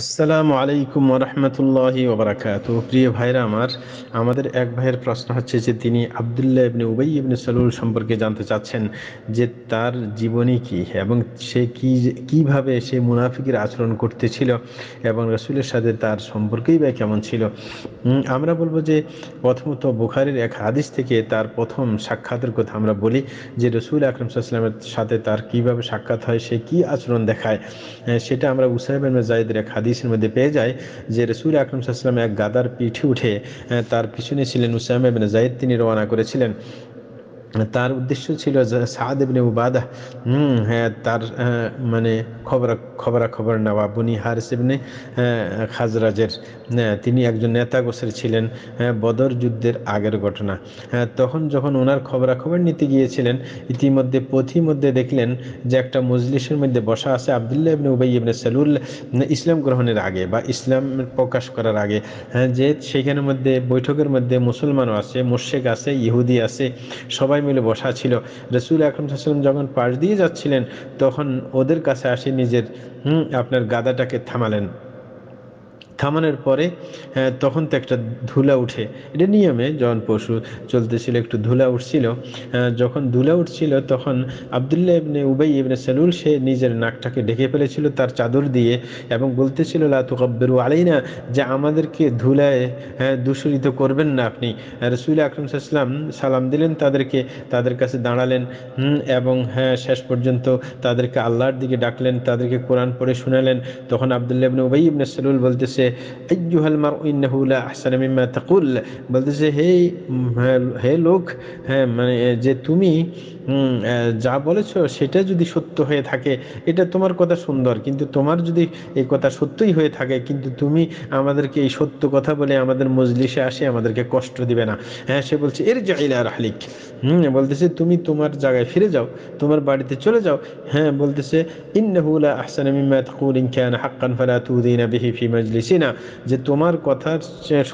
আসসালামু আলাইকুম রহমতুল্লাহি ওবরাকাত প্রিয় ভাইরা আমার আমাদের এক ভাইয়ের প্রশ্ন হচ্ছে যে তিনি আবদুল্লাহ ইবনে উবাই ইবনে সালুল সম্পর্কে জানতে চাচ্ছেন যে তার জীবনী কি এবং সে কি কিভাবে সে মুনাফিকের আচরণ করতেছিল এবং রসুলের সাথে তার সম্পর্কেই বা কেমন ছিল আমরা বলবো যে প্রথমত বুখারের এক হাদিস থেকে তার প্রথম সাক্ষাতের কথা আমরা বলি যে রসুল আকরম সাল্লামের সাথে তার কিভাবে সাক্ষাৎ হয় সে কি আচরণ দেখায় সেটা আমরা উসাহেব জাইদের এক হাদিসের মধ্যে পেয়ে যায় যে রসুল আকরম সাল্লাম এক গাদার পিঠে উঠে তার পিছনে ছিলেন উসামা বিন জাইদ তিনি রওনা করেছিলেন মানে তার উদ্দেশ্য ছিল সাদ ইবনে উবাদাহ হুম হ্যাঁ তার মানে খবরা খবরা খবর নেওয়া বনি হারিস ইবনে খাজরাজের তিনি একজন নেতা গোসের ছিলেন বদর যুদ্ধের আগের ঘটনা তখন যখন ওনার খবরা খবর নিতে গিয়েছিলেন ইতিমধ্যে পথি মধ্যে দেখলেন যে একটা মজলিসের মধ্যে বসা আছে আবদুল্লাহ ইবনে উবাই ইবনে সেলুল ইসলাম গ্রহণের আগে বা ইসলাম প্রকাশ করার আগে হ্যাঁ, যে সেখানের মধ্যে বৈঠকের মধ্যে মুসলমানও আছে মুর্শেক আছে ইহুদি আছে সবাই সবাই মিলে বসা ছিল রসুল আকরমসাল্লাম যখন পাশ দিয়ে যাচ্ছিলেন তখন ওদের কাছে আসে নিজের হুম আপনার গাদাটাকে থামালেন থামানোর পরে হ্যাঁ, তখন তো একটা ধুলা উঠে এটা নিয়মে যখন পশু চলতেছিল একটু ধুলা উঠছিল হ্যাঁ, যখন ধুলা উঠছিল তখন আবদুল্লাহ ইবনে উবাই ইবনে সেলুল সে নিজের নাকটাকে ঢেকে ফেলেছিল তার চাদর দিয়ে এবং বলতেছিল আলাই না যে আমাদেরকে ধুলায় হ্যাঁ, দূষিত করবেন না আপনি রসুল আকরম সাল্লাম সালাম দিলেন তাদেরকে তাদের কাছে দাঁড়ালেন এবং হ্যাঁ শেষ পর্যন্ত তাদেরকে আল্লাহর দিকে ডাকলেন তাদেরকে কোরআন পড়ে শুনালেন তখন আবদুল্লাহ ইবনে উবাই ইবনে সেলুল বলতেছে أيها المرء إنه لا أحسن مما تقول বলতেছে هي হে লোক হ্যাঁ মানে যে তুমি যা বলেছ সেটা যদি সত্য হয়ে থাকে এটা তোমার কথা সুন্দর কিন্তু তোমার যদি এই কথা সত্যই হয়ে থাকে কিন্তু তুমি আমাদেরকে এই সত্য কথা বলে আমাদের মজলিসে আসে আমাদেরকে কষ্ট দিবে না হ্যাঁ সে বলছে এর জাইলা হালিক হুম বলতেছে তুমি তোমার জায়গায় ফিরে যাও তোমার বাড়িতে চলে যাও হ্যাঁ বলতেছে ইন্নাহুলা আহসান মিম্মা হাক্কান ফালা তুদিনা বিহি ফি মাজলিসিনা যে তোমার কথার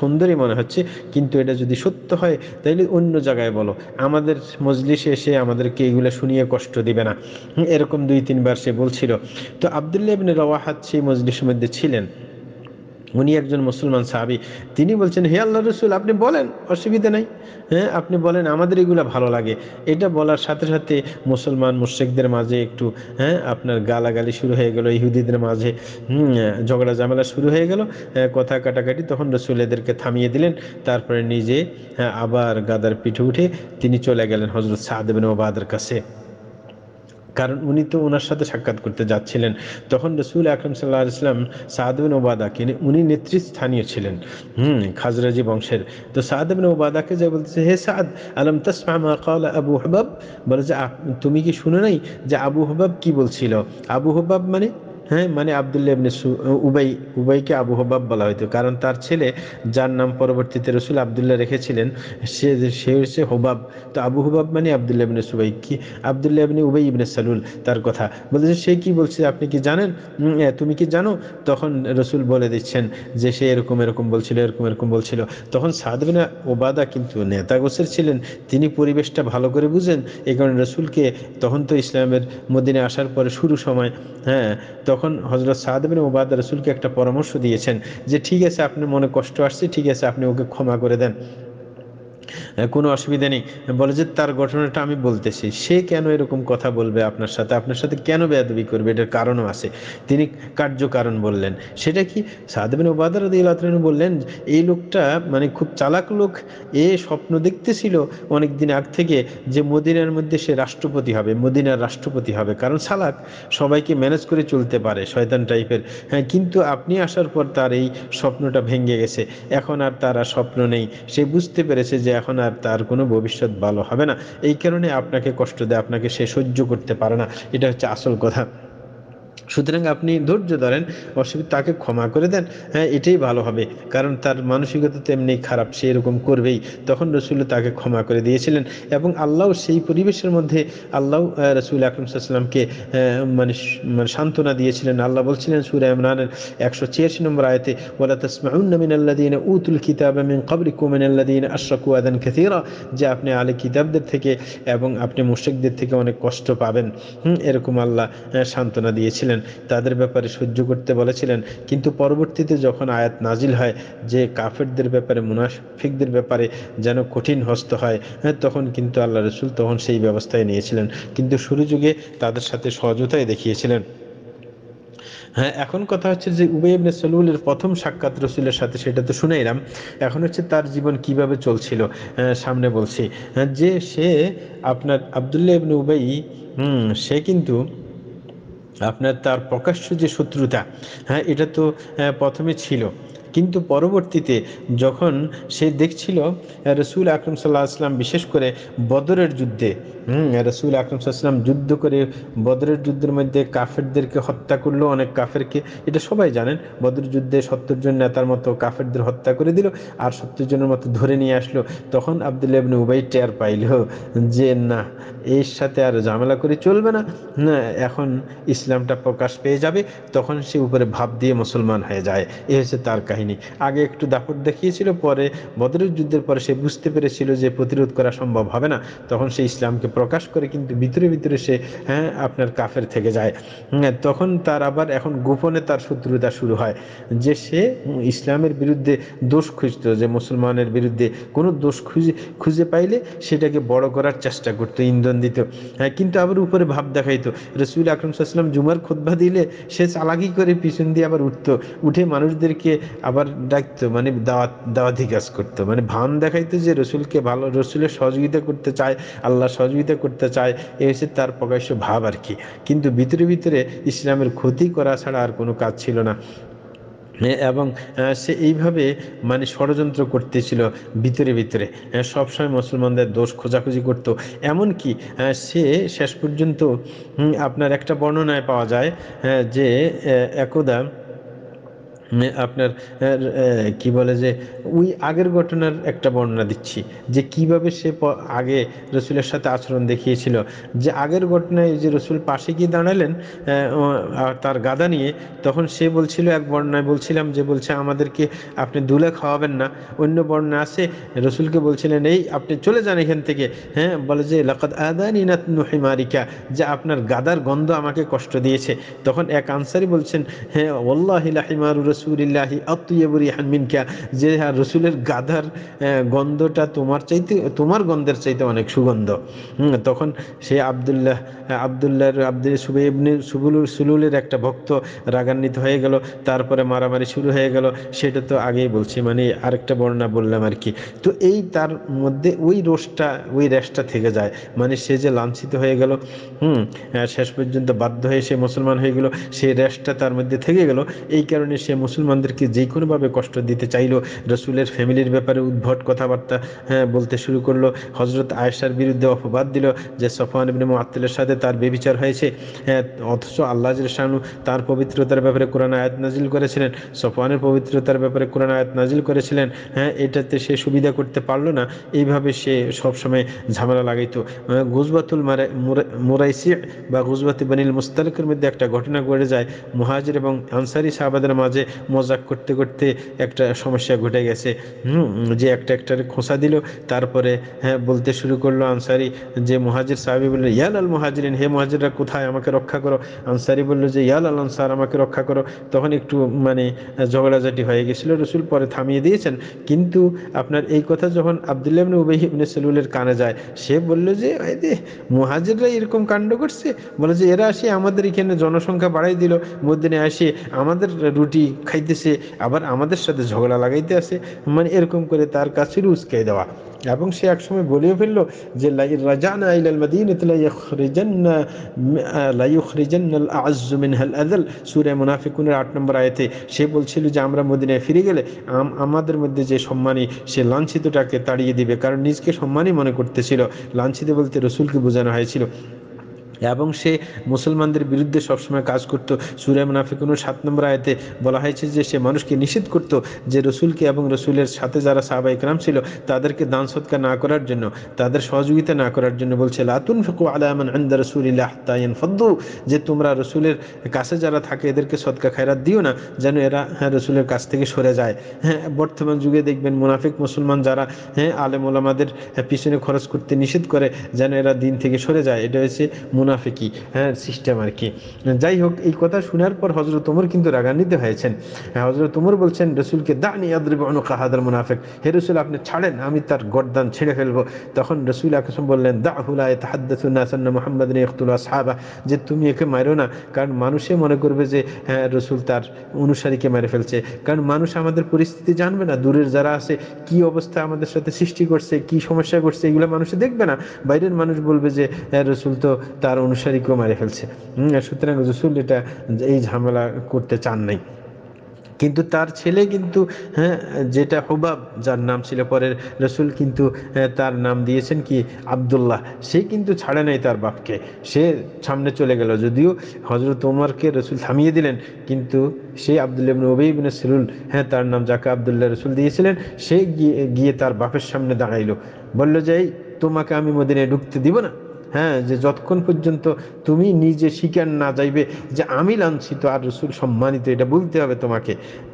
সুন্দরই মনে হচ্ছে কিন্তু এটা যদি সত্য হয় তাহলে অন্য জায়গায় বলো আমাদের মজলিসে এসে আমাদের আমাদেরকে এগুলো শুনিয়ে কষ্ট দিবে না এরকম দুই তিনবার সে বলছিল তো আবদুল্লাহ ইবনে রওয়াহাত সেই মজলিসের মধ্যে ছিলেন উনি একজন মুসলমান সাহাবি তিনি বলছেন হে আল্লাহ রসুল আপনি বলেন অসুবিধা নাই হ্যাঁ আপনি বলেন আমাদের এগুলো ভালো লাগে এটা বলার সাথে সাথে মুসলমান মুর্শেকদের মাঝে একটু হ্যাঁ আপনার গালাগালি শুরু হয়ে গেল ইহুদিদের মাঝে ঝগড়া ঝামেলা শুরু হয়ে গেল কথা কাটাকাটি তখন রসুল এদেরকে থামিয়ে দিলেন তারপরে নিজে হ্যাঁ, আবার গাদার পিঠে উঠে তিনি চলে গেলেন হজরত সাহাদেবিন ওবাদের কাছে কারণ উনি তো ওনার সাথে সাক্ষাৎ করতে যাচ্ছিলেন তখন রসুল আকরম সাল্লাহ ইসলাম সাদবিন ওবাদাকে উনি নেতৃস্থানীয় ছিলেন হুম খাজরাজি বংশের তো সাদবিন ওবাদাকে যে বলছে হে সাদ আলম তসমা কালা আবু হবাব বলে যে তুমি কি শুনে নাই যে আবু হবাব কি বলছিল আবু হবাব মানে হ্যাঁ মানে আবদুল্লাহ ইবনে উবাই উবাইকে আবু হবাব বলা হইতো কারণ তার ছেলে যার নাম পরবর্তীতে রসুল আবদুল্লাহ রেখেছিলেন সে সে হচ্ছে হোবাব তো আবু হুবাব মানে আবদুল্লাহ ইবনে সুবাই কি আবদুল্লাহ ইবনে উবাই ইবনে সালুল তার কথা বলতেছে সে কি বলছে আপনি কি জানেন তুমি কি জানো তখন রসুল বলে দিচ্ছেন যে সে এরকম এরকম বলছিল এরকম এরকম বলছিল তখন সাদবিনা ওবাদা কিন্তু নেতা গোসের ছিলেন তিনি পরিবেশটা ভালো করে বুঝেন এই কারণে রসুলকে তখন তো ইসলামের মদিনে আসার পরে শুরু সময় হ্যাঁ তখন তখন হজরত সাহাদবিন ওবাদ রসুলকে একটা পরামর্শ দিয়েছেন যে ঠিক আছে আপনি মনে কষ্ট আসছে ঠিক আছে আপনি ওকে ক্ষমা করে দেন কোনো অসুবিধা নেই বলে যে তার ঘটনাটা আমি বলতেছি সে কেন এরকম কথা বলবে আপনার সাথে আপনার সাথে কেন বেয়াদবি করবে এটার কারণও আছে তিনি কার্য কারণ বললেন সেটা কি সাহাদেবিন ওবাদার দিয়ে বললেন এই লোকটা মানে খুব চালাক লোক এ স্বপ্ন দেখতেছিল অনেক দিন আগ থেকে যে মদিনার মধ্যে সে রাষ্ট্রপতি হবে মদিনার রাষ্ট্রপতি হবে কারণ চালাক সবাইকে ম্যানেজ করে চলতে পারে শয়তান টাইপের হ্যাঁ কিন্তু আপনি আসার পর তার এই স্বপ্নটা ভেঙে গেছে এখন আর তার আর স্বপ্ন নেই সে বুঝতে পেরেছে যে এখন আর তার কোনো ভবিষ্যৎ ভালো হবে না এই কারণে আপনাকে কষ্ট দেয় আপনাকে সে সহ্য করতে পারে না এটা হচ্ছে আসল কথা সুতরাং আপনি ধৈর্য ধরেন অসুবিধা তাকে ক্ষমা করে দেন হ্যাঁ এটাই ভালো হবে কারণ তার মানসিকতা তেমনি খারাপ সে এরকম করবেই তখন রসুল তাকে ক্ষমা করে দিয়েছিলেন এবং আল্লাহ সেই পরিবেশের মধ্যে আল্লাহ রসুল আকরমসাল্লামকে সাল্লামকে মানে, মানে সান্ত্বনা দিয়েছিলেন আল্লাহ বলছিলেন সুরা ইমরানের একশো ছিয়াশি নম্বর আয়তে ওলা তসমাউন্নমিন দিন উতুল কিতাব আমিন কবরি কুমিন দিন আশরাকু আদান খেথিরা যে আপনি আলে কিতাবদের থেকে এবং আপনি মুশেকদের থেকে অনেক কষ্ট পাবেন এরকম আল্লাহ সান্ত্বনা দিয়েছিলেন করেছিলেন তাদের ব্যাপারে সহ্য করতে বলেছিলেন কিন্তু পরবর্তীতে যখন আয়াত নাজিল হয় যে কাফেরদের ব্যাপারে মুনাফিকদের ব্যাপারে যেন কঠিন হস্ত হয় হ্যাঁ, তখন কিন্তু আল্লাহ রসুল তখন সেই ব্যবস্থায় নিয়েছিলেন কিন্তু শুরু যুগে তাদের সাথে সহযোগিতায় দেখিয়েছিলেন হ্যাঁ এখন কথা হচ্ছে যে উবে ইবনে সলুলের প্রথম সাক্ষাৎ রসুলের সাথে সেটা তো শুনে এলাম এখন হচ্ছে তার জীবন কিভাবে চলছিল হ্যাঁ, সামনে বলছি হ্যাঁ, যে সে আপনার আবদুল্লাহ ইবনে উবাই হুম সে কিন্তু আপনার তার প্রকাশ্য যে শত্রুতা হ্যাঁ এটা তো প্রথমে ছিল কিন্তু পরবর্তীতে যখন সে দেখছিল রসুল আকরম সাল্লাহ আসলাম বিশেষ করে বদরের যুদ্ধে রসুল আকরম সাল্লাম যুদ্ধ করে বদরের যুদ্ধের মধ্যে কাফেরদেরকে হত্যা করলো অনেক কাফেরকে এটা সবাই জানেন বদর যুদ্ধে সত্তর জন নেতার মতো কাফেরদের হত্যা করে দিল আর সত্তর জনের মতো ধরে নিয়ে আসলো তখন আবদুল্লাহ ইবনে উবাই টের পাইল যে না এর সাথে আর ঝামেলা করে চলবে না না এখন ইসলামটা প্রকাশ পেয়ে যাবে তখন সে উপরে ভাব দিয়ে মুসলমান হয়ে যায় এ হচ্ছে তার কাহিনী হয়নি আগে একটু দাপট দেখিয়েছিল পরে বদরের যুদ্ধের পরে সে বুঝতে পেরেছিল যে প্রতিরোধ করা সম্ভব হবে না তখন সে ইসলামকে প্রকাশ করে কিন্তু ভিতরে ভিতরে সে হ্যাঁ আপনার কাফের থেকে যায় তখন তার আবার এখন গোপনে তার শত্রুতা শুরু হয় যে সে ইসলামের বিরুদ্ধে দোষ খুঁজত যে মুসলমানের বিরুদ্ধে কোনো দোষ খুঁজে খুঁজে পাইলে সেটাকে বড় করার চেষ্টা করতো ইন্ধন দিত হ্যাঁ কিন্তু আবার উপরে ভাব দেখাইতো রসুল আকরম সাল্লাম জুমার খোদবা দিলে সে চালাকি করে পিছন দিয়ে আবার উঠতো উঠে মানুষদেরকে আবার আবার ডাকতো মানে দাওয়াত দাওয়াতি কাজ করতো মানে ভান দেখাইতো যে রসুলকে ভালো রসুলের সহযোগিতা করতে চায় আল্লাহ সহযোগিতা করতে চায় এ হচ্ছে তার প্রকাশ্য ভাব আর কি কিন্তু ভিতরে ভিতরে ইসলামের ক্ষতি করা ছাড়া আর কোনো কাজ ছিল না এবং সে এইভাবে মানে ষড়যন্ত্র করতেছিল ভিতরে ভিতরে সবসময় মুসলমানদের দোষ খোঁজাখুঁজি করতো এমনকি সে শেষ পর্যন্ত আপনার একটা বর্ণনায় পাওয়া যায় যে একদা আপনার কি বলে যে ওই আগের ঘটনার একটা বর্ণনা দিচ্ছি যে কিভাবে সে আগে রসুলের সাথে আচরণ দেখিয়েছিল যে আগের ঘটনায় যে রসুল পাশে গিয়ে দাঁড়ালেন তার গাদা নিয়ে তখন সে বলছিল এক বর্ণায় বলছিলাম যে বলছে আমাদেরকে আপনি দুলে খাওয়াবেন না অন্য বর্ণা আসে রসুলকে বলছিলেন এই আপনি চলে যান এখান থেকে হ্যাঁ বলে যে লাকাত আদানিনাত নুহিমারিকা যে আপনার গাদার গন্ধ আমাকে কষ্ট দিয়েছে তখন এক আনসারি বলছেন হ্যাঁ ওল্লাহিলাহিমারু রসুলিল্লাহি আত্মীয়বরিহানমিনকা যে হ্যাঁ রসুলের গাধার গন্ধটা তোমার চাইতে তোমার গন্ধের চাইতে অনেক সুগন্ধ তখন সে আবদুল্লাহ হ্যাঁ, আবদুল্লাহর আব্দুল সুবে ইবনে সুবুলুর সুলুলের একটা ভক্ত রাগান্বিত হয়ে গেল তারপরে মারামারি শুরু হয়ে গেল সেটা তো আগেই বলছি মানে আরেকটা বর্ণনা বললাম আর কি তো এই তার মধ্যে ওই রোষটা ওই র্যাশটা থেকে যায় মানে সে যে লাঞ্ছিত হয়ে গেল হুম শেষ পর্যন্ত বাধ্য হয়ে সে মুসলমান হয়ে গেল সেই র্যাশটা তার মধ্যে থেকে গেল এই কারণে সে মুসলমানদেরকে যে কোনোভাবে কষ্ট দিতে চাইল রসুলের ফ্যামিলির ব্যাপারে উদ্ভট কথাবার্তা হ্যাঁ বলতে শুরু করলো হজরত আয়েশার বিরুদ্ধে অপবাদ দিল যে সফান ইবনে মুআত্তিলের সাথে তার বেবিচার হয়েছে হ্যাঁ, অথচ আল্লাহ শাহু তার পবিত্রতার ব্যাপারে কোরআন আয়াত নাজিল করেছিলেন সফওয়ানের পবিত্রতার ব্যাপারে কোরআন আয়াত নাজিল করেছিলেন হ্যাঁ এটাতে সে সুবিধা করতে পারলো না এইভাবে সে সবসময় ঝামেলা লাগাইতো গুজবাতুল মুরাইসি বা গুজবাতি বানিল মুস্তালিকের মধ্যে একটা ঘটনা ঘটে যায় মহাজির এবং আনসারি সাহাবাদের মাঝে মজাক করতে করতে একটা সমস্যা ঘটে গেছে যে একটা একটার খোঁসা দিল তারপরে হ্যাঁ বলতে শুরু করলো আনসারি যে মহাজির সাহাবি বললেন ইয়াল আল মহাজির বললেন হে মহাজিরা কোথায় আমাকে রক্ষা করো আনসারি বলল যে ইয়াল আল আনসার আমাকে রক্ষা করো তখন একটু মানে ঝগড়াঝাটি হয়ে গেছিল রসুল পরে থামিয়ে দিয়েছেন কিন্তু আপনার এই কথা যখন আবদুল্লাহ উবাহি ইবনে সেলুলের কানে যায় সে বলল যে মহাজিররা এরকম কাণ্ড করছে বলে যে এরা আসে আমাদের এখানে জনসংখ্যা বাড়াই দিল মদিনে আসে আমাদের রুটি খাইতেছে আবার আমাদের সাথে ঝগড়া লাগাইতে আসে মানে এরকম করে তার কাছে উস্কাই দেওয়া এবং সে একসময় বলিয়ে ফেললো যে আট নম্বর আয়তে সে বলছিল যে আমরা মদিনায় ফিরে গেলে আমাদের মধ্যে যে সম্মানী সে লাঞ্ছিতটাকে তাড়িয়ে দিবে কারণ নিজকে সম্মানই মনে করতেছিল লাঞ্ছিত বলতে রসুলকে বোঝানো হয়েছিল এবং সে মুসলমানদের বিরুদ্ধে সবসময় কাজ করত সুরে মুনাফিকুন সাত নম্বর আয়তে বলা হয়েছে যে সে মানুষকে নিষেধ করত যে রসুলকে এবং রসুলের সাথে যারা সাহাবা ইকরাম ছিল তাদেরকে দান সৎকার না করার জন্য তাদের সহযোগিতা না করার জন্য বলছে লাতুন ফিকু আলামান আন্দা রসুলিল্লাহ তাইন ফদ্দু যে তোমরা রসুলের কাছে যারা থাকে এদেরকে সৎকা খায়রাত দিও না যেন এরা হ্যাঁ রসুলের কাছ থেকে সরে যায় হ্যাঁ বর্তমান যুগে দেখবেন মুনাফিক মুসলমান যারা হ্যাঁ আলেমুলামাদের পিছনে খরচ করতে নিষেধ করে যেন এরা দিন থেকে সরে যায় এটা হচ্ছে মুনাফিকি হ্যাঁ সিস্টেম আর কি যাই হোক এই কথা শোনার পর হজরত তোমর কিন্তু রাগান্বিত হয়েছেন হজরত হ্যাঁ, তোমর বলছেন রসুলকে দানি আদ্রিব কাহাদার মুনাফেক হে রসুল আপনি ছাড়েন আমি তার গর্দান ছেড়ে ফেলবো তখন রসুল আকসম বললেন দা হুলায় তাহাদ্দাসুন্নাসান্না মোহাম্মদ ইখতুল সাহাবা যে তুমি একে মারো না কারণ মানুষে মনে করবে যে হ্যাঁ রসুল তার অনুসারীকে মেরে ফেলছে কারণ মানুষ আমাদের পরিস্থিতি জানবে না দূরের যারা আছে কি অবস্থা আমাদের সাথে সৃষ্টি করছে কি সমস্যা করছে এগুলো মানুষে দেখবে না বাইরের মানুষ বলবে যে হ্যাঁ, রসুল তো তার তার অনুসারীকেও মারে ফেলছে সুতরাং রসুল এটা এই ঝামেলা করতে চান নাই কিন্তু তার ছেলে কিন্তু হ্যাঁ যেটা হুবাব যার নাম ছিল পরের রসুল কিন্তু হ্যাঁ, তার নাম দিয়েছেন কি আবদুল্লাহ সে কিন্তু ছাড়ে নাই তার বাপকে সে সামনে চলে গেল যদিও হজরত ওমরকে রসুল থামিয়ে দিলেন কিন্তু সে আবদুল্লাহ ইবনে ওবেই ইবনে সেলুল হ্যাঁ তার নাম যাকে আবদুল্লাহ রসুল দিয়েছিলেন সে গিয়ে তার বাপের সামনে দাঁড়াইল বলল যে তোমাকে আমি মদিনে ঢুকতে দিব না হ্যাঁ যে যতক্ষণ পর্যন্ত তুমি নিজে স্বীকার না যাইবে যে আমি লাঞ্ছিত আর রসুল সম্মানিত এটা বলতে হবে তোমাকে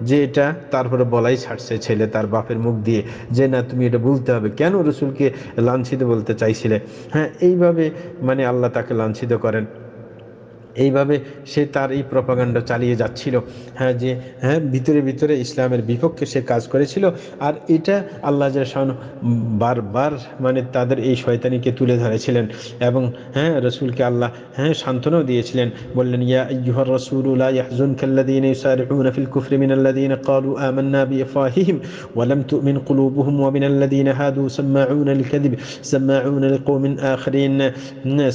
যে এটা তারপরে বলাই ছাড়ছে ছেলে তার বাপের মুখ দিয়ে যে না তুমি এটা বলতে হবে কেন রসুলকে লাঞ্ছিত বলতে চাইছিলে হ্যাঁ এইভাবে মানে আল্লাহ তাকে লাঞ্ছিত করেন এইভাবে সে তার এই প্রপাগান্ডা চালিয়ে যাচ্ছিল হ্যাঁ যে হ্যাঁ ভিতরে ভিতরে ইসলামের বিপক্ষে সে কাজ করেছিল আর এটা আল্লাহ জাহান বারবার মানে তাদের এই শয়তানিকে তুলে ধরেছিলেন এবং হ্যাঁ রসুলকে আল্লাহ হ্যাঁ সান্ত্বনাও দিয়েছিলেন বললেন ইয়া ইয়ুহর রসুল্লাহ ইয়াহজুন কাল্লাদিন ইউসারিউন ফিল কুফরি মিন আল্লাদিন ক্বালু আমান্না বিআফাহিহিম ওয়া লাম তুমিন কুলুবুহুম ওয়া মিন আল্লাদিন হাদু সামাউন লিলকাযিব সামাউন লিকওমিন আখিরিন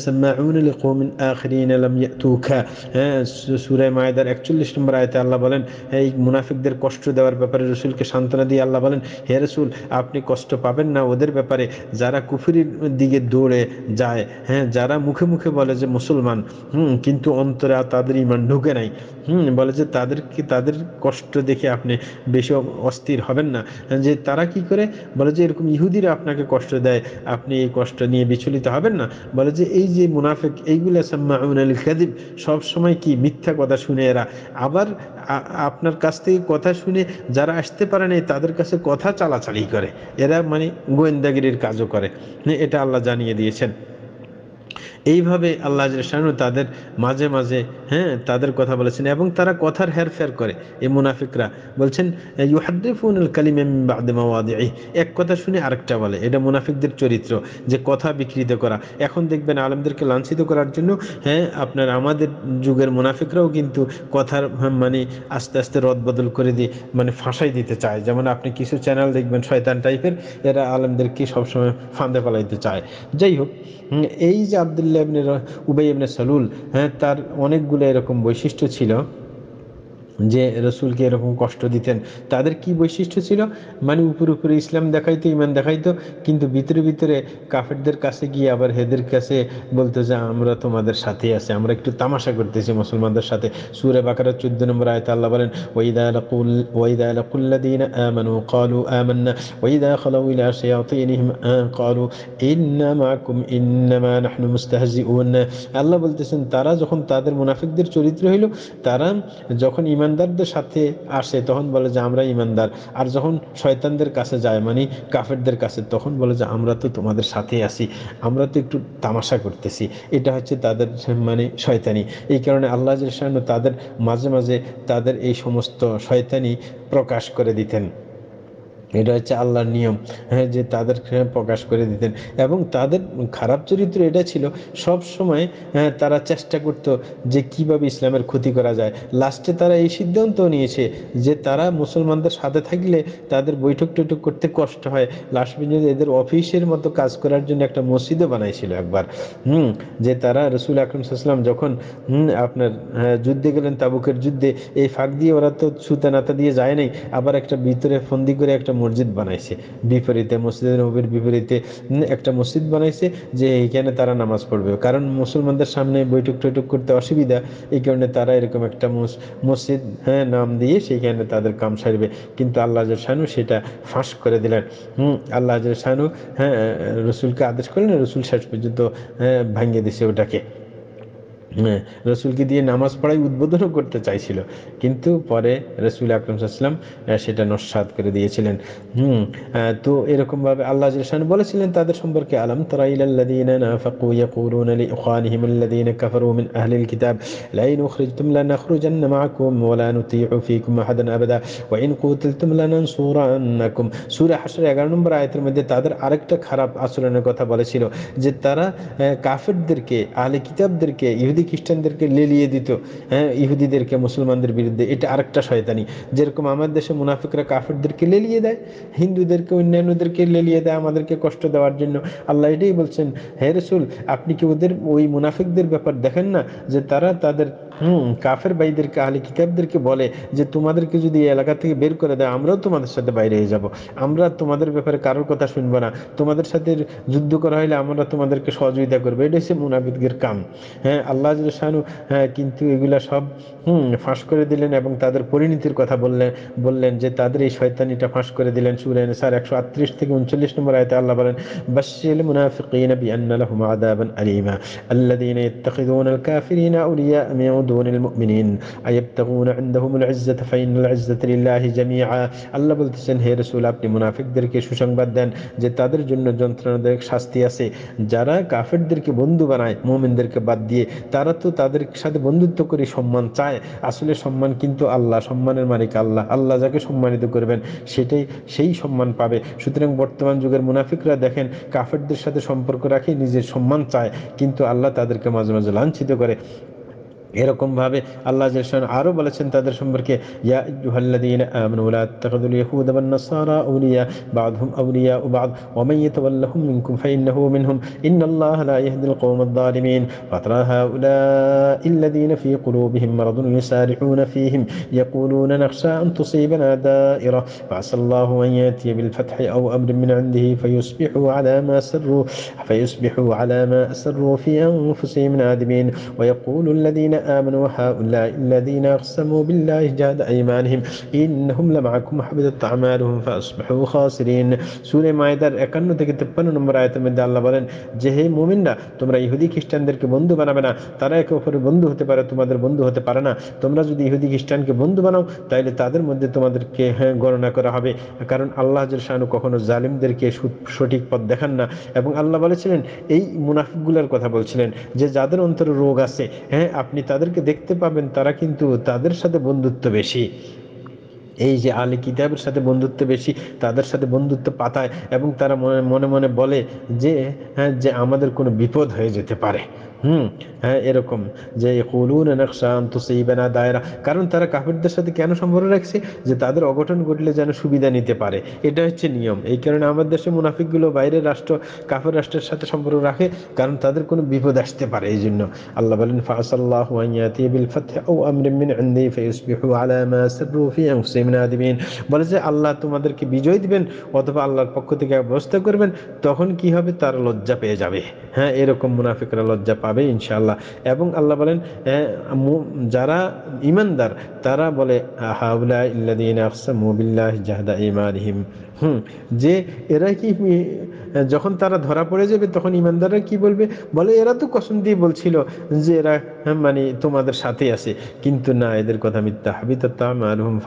সামাউন লিকওমিন আখিরিন লাম ইয়াতু সুখা হ্যাঁ সুরায় মায়দার একচল্লিশ নম্বর আয়তে আল্লাহ বলেন এই মুনাফিকদের কষ্ট দেওয়ার ব্যাপারে রসুলকে সান্ত্বনা দিয়ে আল্লাহ বলেন হে রসুল আপনি কষ্ট পাবেন না ওদের ব্যাপারে যারা কুফুরির দিকে দৌড়ে যায় হ্যাঁ যারা মুখে মুখে বলে যে মুসলমান হুম কিন্তু অন্তরে তাদের ইমান ঢুকে নাই হুম বলে যে তাদেরকে তাদের কষ্ট দেখে আপনি বেশি অস্থির হবেন না যে তারা কি করে বলে যে এরকম ইহুদিরা আপনাকে কষ্ট দেয় আপনি এই কষ্ট নিয়ে বিচলিত হবেন না বলে যে এই যে মুনাফেক এইগুলো সাম্মাউন সব সময় সবসময় কি মিথ্যা কথা শুনে এরা আবার আপনার কাছ থেকে কথা শুনে যারা আসতে পারে নাই তাদের কাছে কথা চালাচালি করে এরা মানে গোয়েন্দাগিরির কাজও করে এটা আল্লাহ জানিয়ে দিয়েছেন এইভাবে আল্লাহ শাহানু তাদের মাঝে মাঝে হ্যাঁ তাদের কথা বলেছেন এবং তারা কথার হেরফের করে এই মুনাফিকরা বলছেন ইউহাদ্দিফুনুল কালিমাওয়াদি এক কথা শুনে আরেকটা বলে এটা মুনাফিকদের চরিত্র যে কথা বিকৃত করা এখন দেখবেন আলমদেরকে লাঞ্ছিত করার জন্য হ্যাঁ আপনার আমাদের যুগের মুনাফিকরাও কিন্তু কথার মানে আস্তে আস্তে রদবদল করে দিয়ে মানে ফাঁসাই দিতে চায় যেমন আপনি কিছু চ্যানেল দেখবেন শয়তান টাইপের এরা আলমদেরকে সবসময় ফাঁদে পালাইতে চায় যাই হোক এই যে আব্দুল আবদুল্লাহ ইবনে উবাই ইবনে সালুল হ্যাঁ তার অনেকগুলো এরকম বৈশিষ্ট্য ছিল যে রসুলকে এরকম কষ্ট দিতেন তাদের কি বৈশিষ্ট্য ছিল মানে উপরে উপরে ইসলাম দেখাইতো ইমান দেখাইতো কিন্তু ভিতরে ভিতরে কাফেরদের কাছে গিয়ে আবার হেদের কাছে বলতো যে আমরা তোমাদের সাথে আছে আমরা একটু তামাশা করতেছি মুসলমানদের সাথে সুরে বাকারা চোদ্দ নম্বর আয়ত আল্লাহ বলেন ওইদা ওইদা আমানু قالوا آمنا وإذا خلوا إلى شياطينهم قالوا إنا معكم إنما نحن مستهزئون আল্লাহ বলতেছেন তারা যখন তাদের মুনাফিকদের চরিত্র হইল তারা যখন ইমান ইমানদারদের সাথে আসে তখন বলে যে আমরা ইমানদার আর যখন শয়তানদের কাছে যায় মানে কাফেরদের কাছে তখন বলে যে আমরা তো তোমাদের সাথে আসি আমরা তো একটু তামাশা করতেছি এটা হচ্ছে তাদের মানে শয়তানি এই কারণে আল্লাহ তাদের মাঝে মাঝে তাদের এই সমস্ত শয়তানি প্রকাশ করে দিতেন এটা হচ্ছে আল্লাহর নিয়ম হ্যাঁ যে তাদের প্রকাশ করে দিতেন এবং তাদের খারাপ চরিত্র এটা ছিল সব সময় হ্যাঁ, তারা চেষ্টা করত যে কিভাবে ইসলামের ক্ষতি করা যায় লাস্টে তারা এই সিদ্ধান্ত নিয়েছে যে তারা মুসলমানদের সাথে থাকলে তাদের বৈঠক টৈঠক করতে কষ্ট হয় লাস্ট পর্যন্ত এদের অফিসের মতো কাজ করার জন্য একটা মসজিদও বানাইছিল একবার হুম যে তারা রসুল আকরমসাল্লাম যখন আপনার হ্যাঁ, যুদ্ধে গেলেন তাবুকের যুদ্ধে এই ফাঁক দিয়ে ওরা তো সুতা নাতা দিয়ে যায় নাই আবার একটা ভিতরে ফন্দি করে একটা মসজিদ বানাইছে বিপরীতে মসজিদ নবীর বিপরীতে একটা মসজিদ বানাইছে যে এইখানে তারা নামাজ পড়বে কারণ মুসলমানদের সামনে বৈঠক টৈঠক করতে অসুবিধা এই কারণে তারা এরকম একটা মসজিদ হ্যাঁ নাম দিয়ে সেইখানে তাদের কাম সারবে কিন্তু আল্লাহ শানু সেটা ফাঁস করে দিলেন হুম আল্লাহ শানু হ্যাঁ রসুলকে আদেশ করলেন রসুল শেষ পর্যন্ত হ্যাঁ ভাঙিয়ে দিছে ওটাকে হ্যাঁ, রসুলকে দিয়ে নামাজ পড়াই উদ্বোধনও করতে চাইছিল কিন্তু পরে রসুল আকরম সাল্লাম সেটা নস্বাদ করে দিয়েছিলেন হুম তো এরকমভাবে আল্লাহ জিলসান বলেছিলেন তাদের সম্পর্কে আলম তাদের তারা কাফেরদেরকে আহলে কিতাবদেরকে ইহুদি ইহুদি খ্রিস্টানদেরকে লেলিয়ে দিত হ্যাঁ ইহুদিদেরকে মুসলমানদের বিরুদ্ধে এটা আরেকটা শয়তানি যেরকম আমাদের দেশে মুনাফিকরা কাফেরদেরকে লেলিয়ে দেয় হিন্দুদেরকে অন্যান্যদেরকে লেলিয়ে দেয় আমাদেরকে কষ্ট দেওয়ার জন্য আল্লাহ এটাই বলছেন হে রসুল আপনি কি ওদের ওই মুনাফিকদের ব্যাপার দেখেন না যে তারা তাদের হুম কাফের ভাইদেরকে আহলে কিতাবদেরকে বলে যে তোমাদেরকে যদি এলাকা থেকে বের করে দেয় আমরাও তোমাদের সাথে বাইরে হয়ে যাব আমরা তোমাদের ব্যাপারে কারোর কথা শুনবো না তোমাদের সাথে যুদ্ধ করা হলে আমরা তোমাদেরকে সহযোগিতা করবো এটা হচ্ছে মুনাফিকদের কাম হ্যাঁ আল্লাহ হ্যাঁ কিন্তু এগুলা সব হুম ফাঁস করে দিলেন এবং তাদের পরিণতির কথা বললেন বললেন যে তাদের এই শয়তানিটা ফাঁস করে দিলেন সুরেন স্যার একশো আটত্রিশ থেকে উনচল্লিশ নম্বর আয়তে আল্লাহ বলেন বাশিল মুনাফিক আলিমা আল্লাহ دون المؤمنين أيبتغون عندهم العزة فإن العزة لله جميعا আল্লাহ বলতেছেন হে রসুল আপনি মুনাফিকদেরকে সুসংবাদ দেন যে তাদের জন্য যন্ত্রণাদায়ক শাস্তি আছে যারা কাফেরদেরকে বন্ধু বানায় মোমিনদেরকে বাদ দিয়ে তারা তো তাদের সাথে বন্ধুত্ব করে সম্মান চায় আসলে সম্মান কিন্তু আল্লাহ সম্মানের মালিক আল্লাহ আল্লাহ যাকে সম্মানিত করবেন সেটাই সেই সম্মান পাবে সুতরাং বর্তমান যুগের মুনাফিকরা দেখেন কাফেরদের সাথে সম্পর্ক রাখে নিজের সম্মান চায় কিন্তু আল্লাহ তাদেরকে মাঝে মাঝে লাঞ্ছিত করে এরকমভাবে আল্লাহ জেলসান আরও বলেছেন তাদের সম্পর্কে ইয়া জুহাল্লাদিন আমানুলা তাকাদুল ইয়াহুদ ওয়ান নাসারা আউলিয়া বাদহুম আউলিয়া ও বাদ ওয়ামান ইয়াতাওয়াল্লাহুম মিনকুম ফাইন্নাহু মিনহুম ইন্নাল্লাহা লা ইয়াহদিল কওমাদ যালিমিন ফাতরা হাউলা الذين في قلوبهم مرض يسارعون فيهم يقولون نخشى أن تصيبنا دائرة فعسى الله أن يأتي بالفتح أو أمر من عنده فيصبحوا على ما سروا فيصبحوا على ما أسروا في أنفسهم نادمين ويقول الذين آمنوا هؤلاء الذين أقسموا بالله جاد أيمانهم إنهم لمعكم حبطت أعمالهم فأصبحوا خاسرين সুরে মায়দার একান্ন থেকে তিপ্পান্ন নম্বর আয়তের মধ্যে আল্লাহ বলেন যে হে মোমিনরা তোমরা ইহুদি খ্রিস্টানদেরকে বন্ধু বানাবে না তারা একে অপরের বন্ধু হতে পারে তোমাদের বন্ধু হতে পারে না তোমরা যদি ইহুদি খ্রিস্টানকে বন্ধু বানাও তাহলে তাদের মধ্যে তোমাদেরকে হ্যাঁ, গণনা করা হবে কারণ আল্লাহ শাহানু কখনো জালিমদেরকে সঠিক পথ দেখান না এবং আল্লাহ বলেছিলেন এই মুনাফিকগুলোর কথা বলছিলেন যে যাদের অন্তরে রোগ আছে হ্যাঁ আপনি তাদেরকে দেখতে পাবেন তারা কিন্তু তাদের সাথে বন্ধুত্ব বেশি এই যে আলে কিতাবের সাথে বন্ধুত্ব বেশি তাদের সাথে বন্ধুত্ব পাতায় এবং তারা মনে মনে বলে যে হ্যাঁ যে আমাদের কোনো বিপদ হয়ে যেতে পারে হুম হ্যাঁ এরকম যে কুলুন নকশান বেনা দায়রা কারণ তারা কাফিরদের সাথে কেন সম্পর্ক রাখছে যে তাদের অঘটন ঘটলে যেন সুবিধা নিতে পারে এটা হচ্ছে নিয়ম এই কারণে আমাদের দেশে মুনাফিকগুলো বাইরের রাষ্ট্র কাফের রাষ্ট্রের সাথে সম্পর্ক রাখে কারণ তাদের কোনো বিপদ আসতে পারে এই জন্য আল্লাহ বলেন ফাসাল্লাহ ওয়াইয়াতি বিল ফাতহ আও মিন ইনদি ফায়ুসবিহু আলা মা সাররু ফি আনফুসিহিম নাদিমিন বলে যে আল্লাহ তোমাদেরকে বিজয় দিবেন অথবা আল্লাহর পক্ষ থেকে ব্যবস্থা করবেন তখন কি হবে তার লজ্জা পেয়ে যাবে হ্যাঁ এরকম মুনাফিকরা লজ্জা পায় পাবে ইনশাআল্লাহ এবং আল্লাহ বলেন যারা ইমানদার তারা বলে হাউলা ইল্লাদিন আকসামু জাহাদা ইমানহিম হুম যে এরা কি যখন তারা ধরা পড়ে যাবে তখন ইমানদাররা কি বলবে বলে এরা তো কসম দিয়ে বলছিল যে এরা মানে তোমাদের সাথে আছে কিন্তু না এদের কথা মিথ্যা হাবিতাম আলহম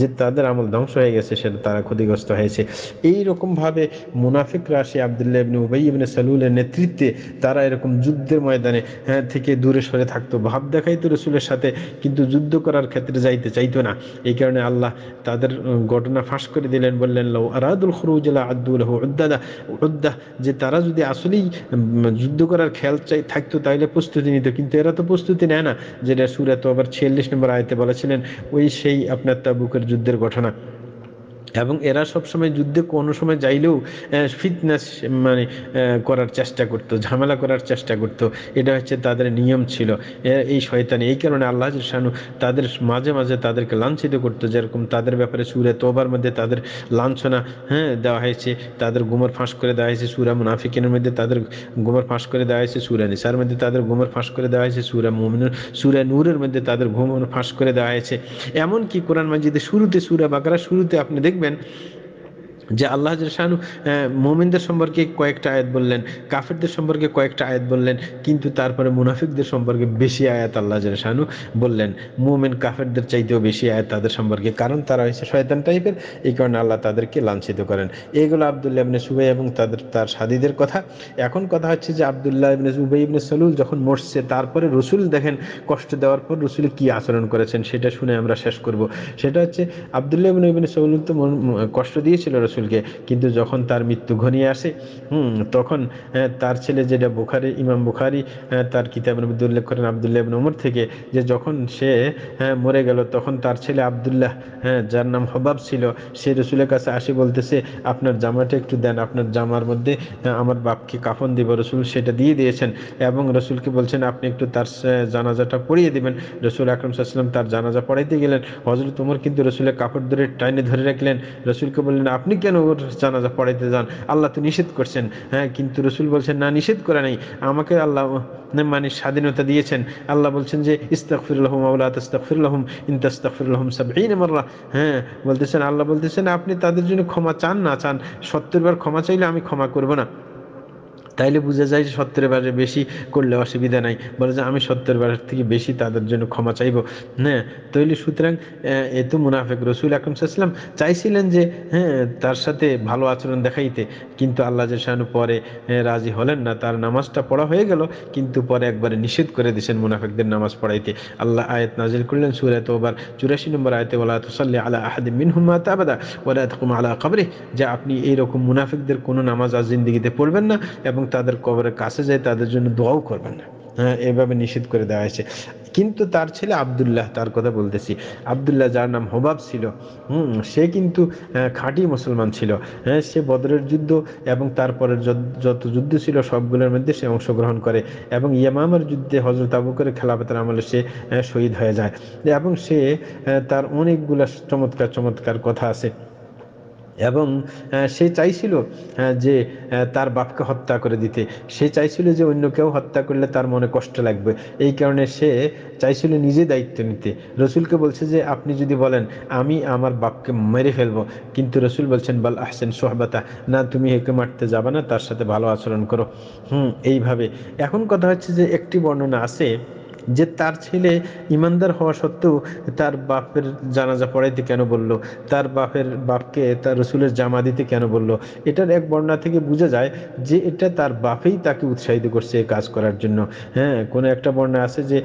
যে তাদের আমল ধ্বংস হয়ে গেছে সেটা তারা ক্ষতিগ্রস্ত হয়েছে এই রকমভাবে মুনাফিকরা রাশি আবদুল্লাহ ইবনে উবাই ইবনে সালুলের নেতৃত্বে তারা এরকম যুদ্ধের ময়দানে হ্যাঁ থেকে দূরে সরে থাকতো ভাব দেখাইতো রসুলের সাথে কিন্তু যুদ্ধ করার ক্ষেত্রে যাইতে চাইতো না এই কারণে আল্লাহ তাদের ঘটনা ফাঁস করে দিলেন বললেন লো আরাদুল খরুজলা আব্দুল আল্লাহ উদ্দাদা উদ্দাহ যে তারা যদি আসলেই যুদ্ধ করার খেয়াল চাই থাকতো তাহলে প্রস্তুতি নিত কিন্তু এরা তো প্রস্তুতি নেয় না যেটা সুরাত আবার ছিয়াল্লিশ নম্বর আয়তে বলেছিলেন ওই সেই আপনার তাবুকের যুদ্ধের ঘটনা এবং এরা সবসময় যুদ্ধে কোনো সময় যাইলেও ফিটনেস মানে করার চেষ্টা করতো ঝামেলা করার চেষ্টা করতো এটা হচ্ছে তাদের নিয়ম ছিল এই শয়তানি এই কারণে আল্লাহ শানু তাদের মাঝে মাঝে তাদেরকে লাঞ্ছিত করতো যেরকম তাদের ব্যাপারে সুরে তোবার মধ্যে তাদের লাঞ্ছনা হ্যাঁ দেওয়া হয়েছে তাদের গুমর ফাঁস করে দেওয়া হয়েছে সুরা মুনাফিকিনের মধ্যে তাদের গুমর ফাঁস করে দেওয়া হয়েছে সুরা নিসার মধ্যে তাদের গোমর ফাঁস করে দেওয়া হয়েছে সুরা মোমিন সুরা নূরের মধ্যে তাদের গুমর ফাঁস করে দেওয়া হয়েছে এমনকি কোরআন মাজিদের শুরুতে সুরা বাকারা শুরুতে আপনি দেখবেন when যে আল্লাহ শাহানু মোমিনদের সম্পর্কে কয়েকটা আয়াত বললেন কাফেরদের সম্পর্কে কয়েকটা আয়াত বললেন কিন্তু তারপরে মুনাফিকদের সম্পর্কে বেশি আয়াত আল্লাহ শাহানু বললেন মোমেন কাফেরদের চাইতেও বেশি আয়াত তাদের সম্পর্কে কারণ তারা হয়েছে শয়তান টাইপের এই কারণে আল্লাহ তাদেরকে লাঞ্ছিত করেন এইগুলো আবদুল্লাহ ইবনে সুবাই এবং তাদের তার সাদীদের কথা এখন কথা হচ্ছে যে আবদুল্লাহ ইবনে উবাই ইবনে সলুল যখন মরছে তারপরে রসুল দেখেন কষ্ট দেওয়ার পর রসুল কি আচরণ করেছেন সেটা শুনে আমরা শেষ করব সেটা হচ্ছে আবদুল্লাহ ইবনে ইবনে সলুল তো কষ্ট দিয়েছিল রসুল রসুলকে কিন্তু যখন তার মৃত্যু ঘনিয়ে আসে হুম তখন তার ছেলে যেটা বুখারি ইমাম বুখারি তার কিতাবের মধ্যে উল্লেখ করেন আবদুল্লাহ ওমর থেকে যে যখন সে মরে গেল তখন তার ছেলে আবদুল্লাহ হ্যাঁ যার নাম হবাব ছিল সে রসুলের কাছে আসে বলতেছে আপনার জামাটা একটু দেন আপনার জামার মধ্যে আমার বাপকে কাফন দিব রসুল সেটা দিয়ে দিয়েছেন এবং রসুলকে বলছেন আপনি একটু তার জানাজাটা পড়িয়ে দিবেন রসুল আকরম সাল্লাম তার জানাজা পড়াইতে গেলেন হজরত ওমর কিন্তু রসুলের কাপড় ধরে টাইনে ধরে রাখলেন রসুলকে বললেন আপনি কি কেন ওর জানাজা পড়াইতে যান আল্লাহ তো নিষেধ করছেন হ্যাঁ কিন্তু রসুল বলছেন না নিষেধ করে নাই আমাকে আল্লাহ মানে স্বাধীনতা দিয়েছেন আল্লাহ বলছেন যে ইস্তাকফিরুল্লাহম আল্লাহ তাস্তাকফিরুল্লাহম ইন্তাস্তাকফিরুল্লাহম সাবঈন মাররা হ্যাঁ বলতেছেন আল্লাহ বলতেছেন আপনি তাদের জন্য ক্ষমা চান না চান সত্তর বার ক্ষমা চাইলে আমি ক্ষমা করবো না তাইলে বোঝা যায় যে সত্তর বারের বেশি করলে অসুবিধা নাই বলে যে আমি সত্তর বারের থেকে বেশি তাদের জন্য ক্ষমা চাইব হ্যাঁ তৈলে সুতরাং এ তো মুনাফেক রসুল আকরম সাল্লাম চাইছিলেন যে হ্যাঁ তার সাথে ভালো আচরণ দেখাইতে কিন্তু আল্লাহ জেসানু পরে রাজি হলেন না তার নামাজটা পড়া হয়ে গেল কিন্তু পরে একবারে নিষেধ করে দিয়েছেন মুনাফেকদের নামাজ পড়াইতে আল্লাহ আয়াত নাজিল করলেন এত তোবার চুরাশি নম্বর আয়তে ওলা তুসাল্লি আলা আহাদি মিনহুমা তাবাদা ওলা আলা খবরে যে আপনি এইরকম মুনাফেকদের কোনো নামাজ আজ জিন্দিগিতে পড়বেন না এবং তাদের কবরের কাছে যাই তাদের জন্য দোয়াও করবেন না হ্যাঁ এভাবে নিষেধ করে দেওয়া হয়েছে কিন্তু তার ছেলে আবদুল্লাহ তার কথা বলতেছি আবদুল্লাহ যার নাম হবাব ছিল হুম সে কিন্তু খাঁটি মুসলমান ছিল হ্যাঁ সে বদরের যুদ্ধ এবং তারপরের যত যুদ্ধ ছিল সবগুলোর মধ্যে সে অংশগ্রহণ করে এবং ইয়ামামার যুদ্ধে হজরত করে খেলাপাতার আমলে সে শহীদ হয়ে যায় এবং সে তার অনেকগুলো চমৎকার চমৎকার কথা আছে এবং সে চাইছিল যে তার বাপকে হত্যা করে দিতে সে চাইছিল যে অন্য কেউ হত্যা করলে তার মনে কষ্ট লাগবে এই কারণে সে চাইছিল নিজে দায়িত্ব নিতে রসুলকে বলছে যে আপনি যদি বলেন আমি আমার বাপকে মেরে ফেলবো কিন্তু রসুল বলছেন বল আসছেন সোহবাতা না তুমি একে মারতে যাবে না তার সাথে ভালো আচরণ করো হুম এইভাবে এখন কথা হচ্ছে যে একটি বর্ণনা আছে যে তার ছেলে ইমানদার হওয়া সত্ত্বেও তার বাপের জানাজা পড়াইতে কেন বলল তার বাপের বাপকে তার রসুলের জামা দিতে কেন বলল এটার এক বর্ণনা থেকে বোঝা যায় যে এটা তার বাপেই তাকে উৎসাহিত করছে কাজ করার জন্য হ্যাঁ কোনো একটা বর্ণনা আছে যে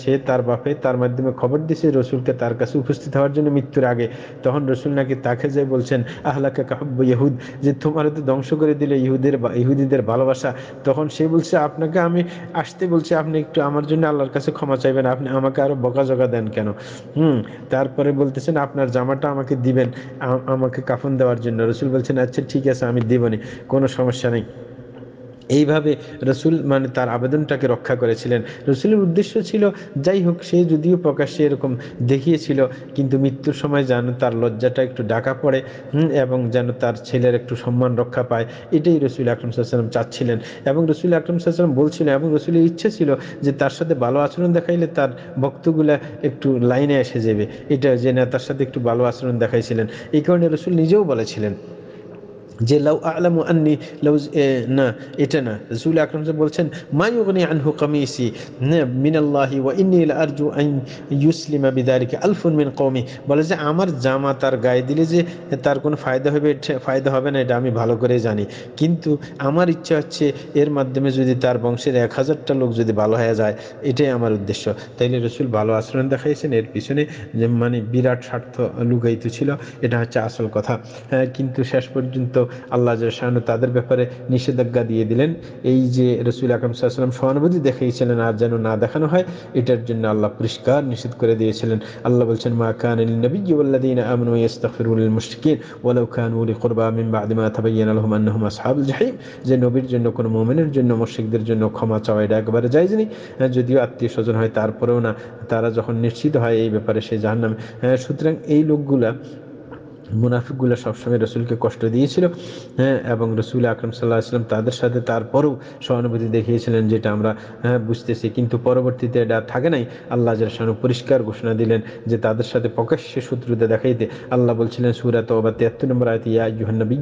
সে তার বাপে তার মাধ্যমে খবর দিছে রসুলকে তার কাছে উপস্থিত হওয়ার জন্য মৃত্যুর আগে তখন রসুল নাকি তাকে যে বলছেন আহলাকা কাহাব্ব ইহুদ যে তোমার তো ধ্বংস করে দিলে ইহুদের ইহুদিদের ভালোবাসা তখন সে বলছে আপনাকে আমি আসতে বলছি আপনি একটু আমার জন্য আল্লাহর কাছে ক্ষমা চাইবেন আপনি আমাকে আরো বকাঝকা দেন কেন হুম তারপরে বলতেছেন আপনার জামাটা আমাকে দিবেন আমাকে কাফন দেওয়ার জন্য রসুল বলছেন আচ্ছা ঠিক আছে আমি দিবনি কোনো সমস্যা নেই এইভাবে রসুল মানে তার আবেদনটাকে রক্ষা করেছিলেন রসুলের উদ্দেশ্য ছিল যাই হোক সে যদিও প্রকাশ্যে এরকম দেখিয়েছিল কিন্তু মৃত্যুর সময় যেন তার লজ্জাটা একটু ডাকা পড়ে এবং যেন তার ছেলের একটু সম্মান রক্ষা পায় এটাই রসুল আকরম সাহসালাম চাচ্ছিলেন এবং রসুল আকরম সাহসালাম বলছিলেন এবং রসুলের ইচ্ছে ছিল যে তার সাথে ভালো আচরণ দেখাইলে তার ভক্তগুলা একটু লাইনে এসে যাবে এটা যে না তার সাথে একটু ভালো আচরণ দেখাইছিলেন এই কারণে রসুল নিজেও বলেছিলেন যে লাউ আলামু আন্নি লাউ না এটা না রসুল আকরম বলছেন মায়ুগনি আনহু কামিসি মিনাল্লাহি ওয়া ইন্নি আরজু আন ইউসলিমা বিদারিকা আলফুন মিন কওমি বলে যে আমার জামা তার গায়ে দিলে যে তার কোনো ফায়দা হবে ফায়দা হবে না এটা আমি ভালো করে জানি কিন্তু আমার ইচ্ছা হচ্ছে এর মাধ্যমে যদি তার বংশের এক হাজারটা লোক যদি ভালো হয়ে যায় এটাই আমার উদ্দেশ্য তাইলে রসুল ভালো আচরণ দেখাইছেন এর পিছনে যে মানে বিরাট স্বার্থ লুকায়িত ছিল এটা হচ্ছে আসল কথা হ্যাঁ, কিন্তু শেষ পর্যন্ত আল্লাহ জাহানু তাদের ব্যাপারে নিষেধাজ্ঞা দিয়ে দিলেন এই যে রসুল আকরম সাহাশালাম সহানুভূতি দেখিয়েছিলেন আর যেন না দেখানো হয় এটার জন্য আল্লাহ পরিষ্কার নিষেধ করে দিয়েছিলেন আল্লাহ বলছেন মা যে নবীর জন্য কোনো মোমেনের জন্য মুশরিকদের জন্য ক্ষমা চাওয়া এটা একবারে যায়নি হ্যাঁ, যদিও আত্মীয় স্বজন হয় তারপরেও না তারা যখন নিশ্চিত হয় এই ব্যাপারে সেই জাহান্নামে হ্যাঁ, সুতরাং এই লোকগুলা মুনাফিকগুলো সবসময় রসুলকে কষ্ট দিয়েছিল হ্যাঁ এবং রসুল আকরম সাল্লাহ আসলাম তাদের সাথে তারপরেও সহানুভূতি দেখিয়েছিলেন যেটা আমরা হ্যাঁ, বুঝতেছি কিন্তু পরবর্তীতে এটা থাকে নাই আল্লাহ জালসানু পরিষ্কার ঘোষণা দিলেন যে তাদের সাথে প্রকাশ্যে শত্রুতা দেখাইতে আল্লাহ বলছিলেন সুরাত বা তিয়াত্তর নম্বর আয়তে ইয়া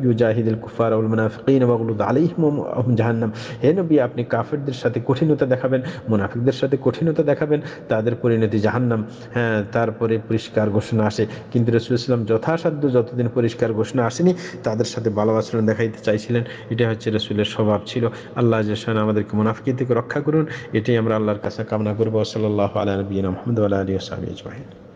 ইউ জাহিদুল কুফার উল মুনাফিকিন ওয়াগলুদ আলিহম জাহান্নাম হে নবী আপনি কাফেরদের সাথে কঠিনতা দেখাবেন মুনাফিকদের সাথে কঠিনতা দেখাবেন তাদের পরিণতি জাহান্নাম হ্যাঁ তারপরে পরিষ্কার ঘোষণা আসে কিন্তু রসুল ইসলাম যথাসাধ্য যতদিন পরিষ্কার ঘোষণা আসেনি তাদের সাথে ভালো আচরণ দেখাইতে চাইছিলেন এটা হচ্ছে রসুলের স্বভাব ছিল আল্লাহ জসান আমাদেরকে মুনাফিকি থেকে রক্ষা করুন এটাই আমরা আল্লাহর কাছে কামনা করবো সাল্লাহ আলী নবীন আহমদ আলী সাহাবি আজমাহিন